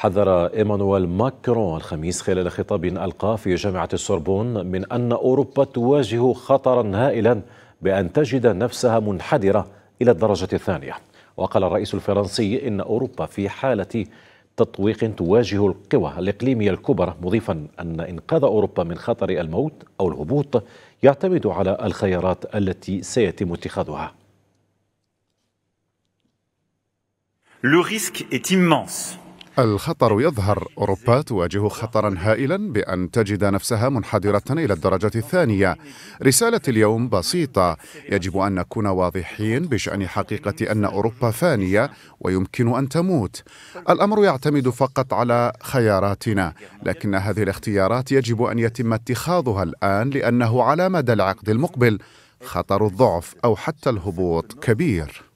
حذر ايمانويل ماكرون الخميس خلال خطاب القاه في جامعه السوربون من ان اوروبا تواجه خطرا هائلا بان تجد نفسها منحدره الى الدرجه الثانيه وقال الرئيس الفرنسي ان اوروبا في حاله تطويق تواجه القوى الاقليميه الكبرى مضيفا ان انقاذ اوروبا من خطر الموت او الهبوط يعتمد على الخيارات التي سيتم اتخاذها Le risque est immense. الخطر يظهر أوروبا تواجه خطرا هائلا بأن تجد نفسها منحدرة إلى الدرجة الثانية رسالة اليوم بسيطة يجب أن نكون واضحين بشأن حقيقة أن أوروبا فانية ويمكن أن تموت الأمر يعتمد فقط على خياراتنا لكن هذه الاختيارات يجب أن يتم اتخاذها الآن لأنه على مدى العقد المقبل خطر الضعف أو حتى الهبوط كبير